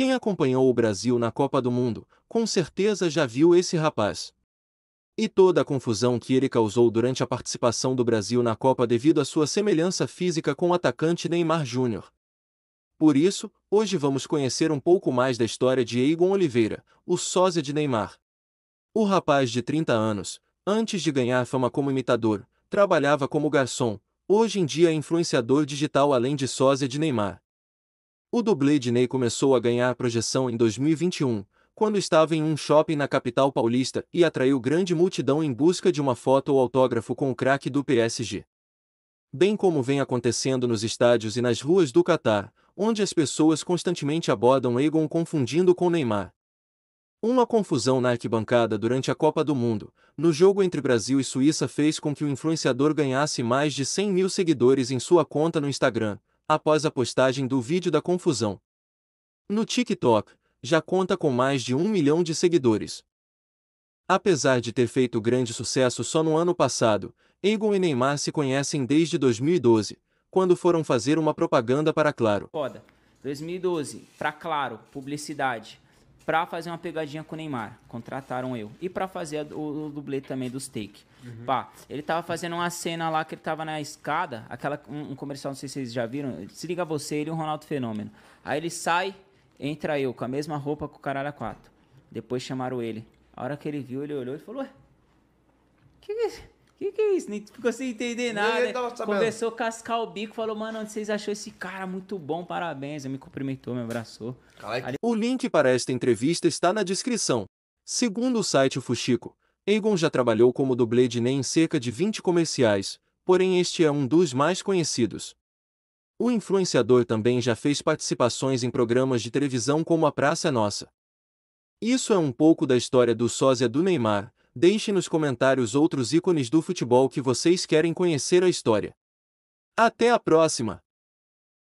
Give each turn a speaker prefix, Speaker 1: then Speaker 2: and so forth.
Speaker 1: Quem acompanhou o Brasil na Copa do Mundo, com certeza já viu esse rapaz. E toda a confusão que ele causou durante a participação do Brasil na Copa devido à sua semelhança física com o atacante Neymar Júnior. Por isso, hoje vamos conhecer um pouco mais da história de Egon Oliveira, o sósia de Neymar. O rapaz de 30 anos, antes de ganhar fama como imitador, trabalhava como garçom, hoje em dia é influenciador digital além de sósia de Neymar. O dublê de Ney começou a ganhar projeção em 2021, quando estava em um shopping na capital paulista e atraiu grande multidão em busca de uma foto ou autógrafo com o craque do PSG. Bem como vem acontecendo nos estádios e nas ruas do Catar, onde as pessoas constantemente abordam Egon confundindo com Neymar. Uma confusão na arquibancada durante a Copa do Mundo, no jogo entre Brasil e Suíça fez com que o influenciador ganhasse mais de 100 mil seguidores em sua conta no Instagram, após a postagem do vídeo da confusão. No TikTok, já conta com mais de um milhão de seguidores. Apesar de ter feito grande sucesso só no ano passado, Egon e Neymar se conhecem desde 2012, quando foram fazer uma propaganda para Claro.
Speaker 2: Foda. 2012, para Claro, publicidade para fazer uma pegadinha com o Neymar. Contrataram eu. E para fazer o, o dublê também dos take. Uhum. Pá, ele tava fazendo uma cena lá que ele tava na escada, aquela um, um comercial, não sei se vocês já viram. Se liga você, ele e o Ronaldo Fenômeno. Aí ele sai, entra eu, com a mesma roupa com o caralho a quatro. Depois chamaram ele. A hora que ele viu, ele olhou e falou: Ué, que que é isso? que que é isso? Nem ficou sem entender nada. Começou a cascar o bico, falou, mano, onde vocês achou esse cara? Muito bom, parabéns. Ele me cumprimentou, me abraçou.
Speaker 1: Ali... O link para esta entrevista está na descrição. Segundo o site Fuxico, Egon já trabalhou como dublê de NEM em cerca de 20 comerciais, porém este é um dos mais conhecidos. O influenciador também já fez participações em programas de televisão como A Praça é Nossa. Isso é um pouco da história do sósia do Neymar, deixe nos comentários outros ícones do futebol que vocês querem conhecer a história. Até a próxima!